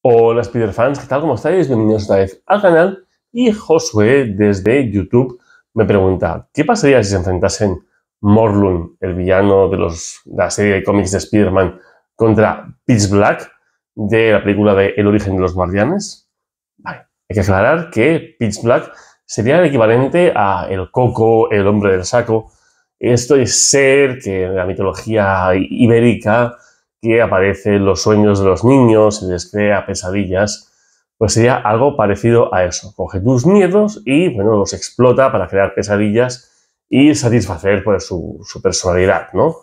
Hola Spider-Fans, ¿qué tal? ¿Cómo estáis? Bienvenidos otra vez al canal. Y Josué desde YouTube me pregunta, ¿qué pasaría si se enfrentasen Morlun, el villano de, la serie de cómics de Spider-Man, contra Pitch Black de la película de El origen de los guardianes? Vale, hay que aclarar que Pitch Black sería el equivalente a El Coco, el hombre del saco, esto es ser que en la mitología ibérica que aparece los sueños de los niños y les crea pesadillas, pues sería algo parecido a eso. Coge tus miedos y, bueno, los explota para crear pesadillas y satisfacer pues, su, personalidad, ¿no?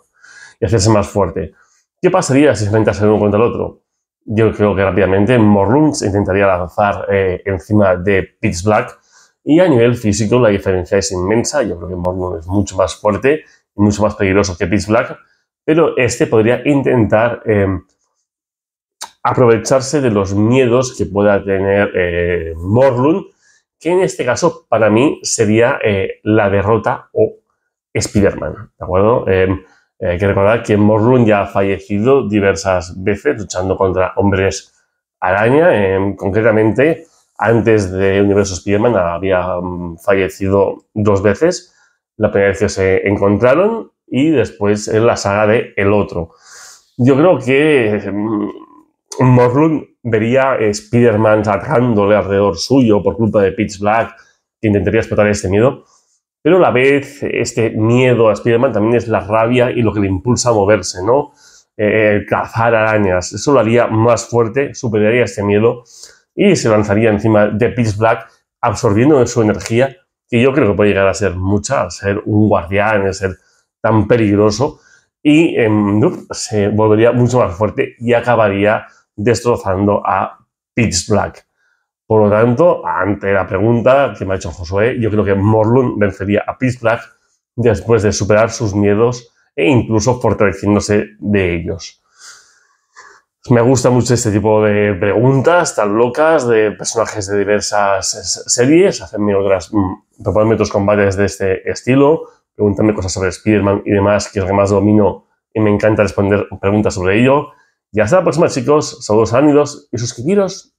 Y hacerse más fuerte. ¿Qué pasaría si se enfrentasen uno contra el otro? Yo creo que rápidamente se intentaría lanzar eh, encima de Pitch Black y a nivel físico la diferencia es inmensa. Yo creo que Morlun es mucho más fuerte y mucho más peligroso que Pitch Black pero este podría intentar em, aprovecharse de los miedos que pueda tener eh, Morlun, que en este caso para mí sería eh, la derrota o Spider-Man, ¿de acuerdo? Em, eh, hay que recordar que Morlun ya ha fallecido diversas veces luchando contra hombres araña, em, concretamente antes de Universo Spider-Man había mm, fallecido dos veces, la primera vez que se encontraron y después en la saga de El Otro. Yo creo que mm, Morlun vería a Spider-Man atrándole alrededor suyo por culpa de Pitch Black, que intentaría explotar este miedo. Pero a la vez, este miedo a Spider-Man también es la rabia y lo que le impulsa a moverse, ¿no? Eh, cazar arañas. Eso lo haría más fuerte, superaría este miedo y se lanzaría encima de Pitch Black, absorbiendo su energía, que yo creo que puede llegar a ser mucha, ser un guardián, ser tan peligroso y em, se volvería mucho más fuerte y acabaría destrozando a Pitch Black. Por lo tanto, ante la pregunta que me ha hecho Josué, yo creo que Morlun vencería a Pitch Black después de superar sus miedos e incluso fortaleciéndose de ellos. Me gusta mucho este tipo de preguntas tan locas de personajes de diversas series. Hacen otras, mm, proponen otros combates de este estilo pregúntame cosas sobre spider y demás, que es lo que más domino y me encanta responder preguntas sobre ello. Y hasta la próxima, chicos. Saludos ánidos y suscribiros.